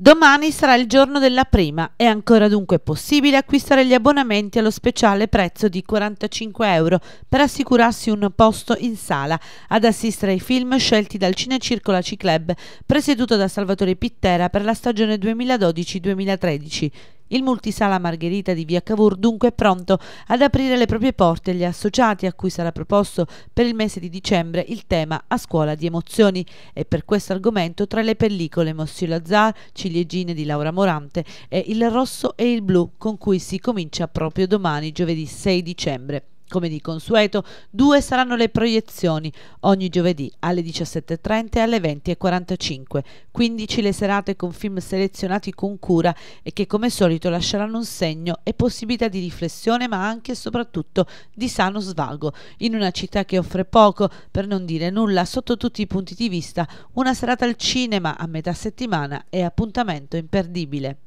Domani sarà il giorno della prima, è ancora dunque possibile acquistare gli abbonamenti allo speciale prezzo di 45 euro per assicurarsi un posto in sala ad assistere ai film scelti dal Cinecircola C Club, presieduto da Salvatore Pittera per la stagione 2012-2013. Il multisala Margherita di Via Cavour dunque è pronto ad aprire le proprie porte agli associati a cui sarà proposto per il mese di dicembre il tema A scuola di emozioni e per questo argomento tra le pellicole Monsieur Lazar, Ciliegine di Laura Morante e Il rosso e il blu con cui si comincia proprio domani giovedì 6 dicembre. Come di consueto, due saranno le proiezioni, ogni giovedì alle 17.30 e alle 20.45, 15 le serate con film selezionati con cura e che come solito lasceranno un segno e possibilità di riflessione ma anche e soprattutto di sano svago, in una città che offre poco, per non dire nulla, sotto tutti i punti di vista, una serata al cinema a metà settimana è appuntamento imperdibile.